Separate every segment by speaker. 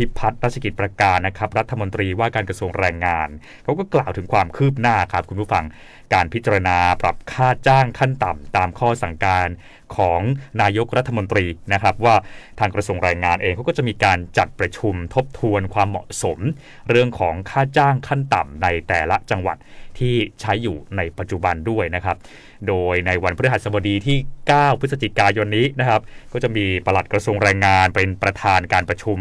Speaker 1: พิพัฒน์รัชกิจประการนะครับ รัฐมนตรีว่าการกระทรวงแรงงานเขาก็กล่าวถึงความคืบหน้าครับคุณผู้ฟังการพิจารณาปรับค่าจ้างขั้นต่ำตามข้อสั่งการของนายกรัฐมนตรีนะครับว่าทางกระทรวงแรงงานเองเขาก็จะมีการจัดประชุมทบทวนความเหมาะสม เรื่องของค่าจ้างขั้นต่ำในแต่ละจังหวัดที่ใช้อยู่ในปัจจุบันด้วยนะครับ โดยในวันพฤหัสบดีที่ 9 พฤศจิกายนนี้นะครับ ก็จะมีปลัดกระทรวงแรงงานเป็นประธานการประชุม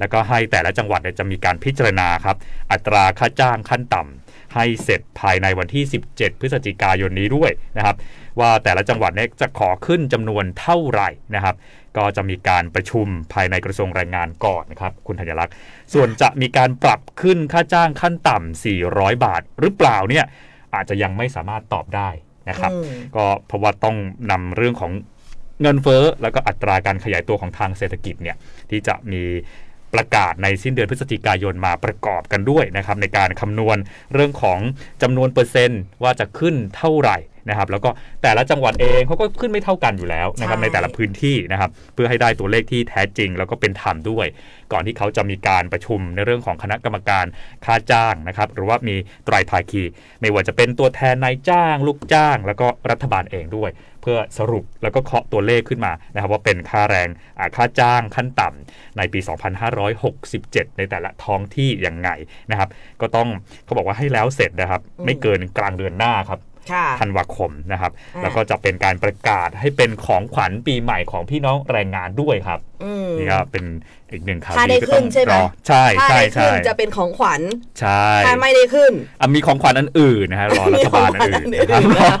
Speaker 1: แล้วก็ให้แต่ละจังหวัดจะมีการพิจารณาครับอัตราค่าจ้างขั้นต่ำให้เสร็จภายในวันที่ 17 31พฤศจิกายนนี้ด้วยนะครับ ว่าแต่ละจังหวัดเนี่ยจะขอขึ้นจำนวนเท่าไหร่นะครับ ก็จะมีการประชุมภายในกระทรวงแรงงานก่อนนะครับคุณธัญลักษณ์ส่วนจะมีการปรับขึ้นค่าจ้างขั้นต่ำ 400 บาท หรือเปล่าเนี่ยอาจจะยังไม่สามารถตอบได้นะครับ ก็เพราะว่าต้องนำเรื่องของเงินเฟ้อแล้วก็อัตราการขยายตัวของทางเศรษฐกิจเนี่ยที่จะมีประกาศในสิ้นเดือนพฤศจิกายนมาประกอบกันด้วยนะครับ ในการคำนวณเรื่องของจำนวนเปอร์เซ็นต์ว่าจะขึ้นเท่าไหร่ะครับแล้วก็แต่ละจังหวัดเองเขาก็ขึ้นไม่เท่ากันอยู่แล้วนะครับในแต่ละพื้นที่นะครับเพื่อให้ได้ตัวเลขที่แท้จริง แล้วก็เป็นธรรมด้วย ก่อนที่เขาจะมีการประชุมในเรื่องของคณะกรรมการค่าจ้างนะครับ หรือว่ามีไตรภาคีไม่ว่าจะเป็นตัวแทนนายจ้าง ลูกจ้าง แล้วก็รัฐบาลเองด้วย เพื่อสรุปแล้วก็เคาะตัวเลขขึ้นมานะครับ ว่าเป็นค่าแรงค่าจ้างขั้นต่ำ ในปี 2567 ในแต่ละท้องที่อย่างไงนะครับก็ต้องเขาบอกว่าให้แล้วเสร็จนะครับ ไม่เกินกลางเดือนหน้าครับธันวาคมนะครับแล้วก็จะเป็นการประกาศให้เป็นของขวัญปีใหม่ของพี่น้องแรงงานด้วยครับนี่ก็เป็นอีกหนึ่งข่าวถ้าได้ขึ้นใช่ไหมใช่ใช่ใช่จะเป็นของขวัญใช่ถ้าไม่ได้ขึ้นมีของขวัญอันอื่นนะฮะรอรัฐบาลอันอื่นนะครับ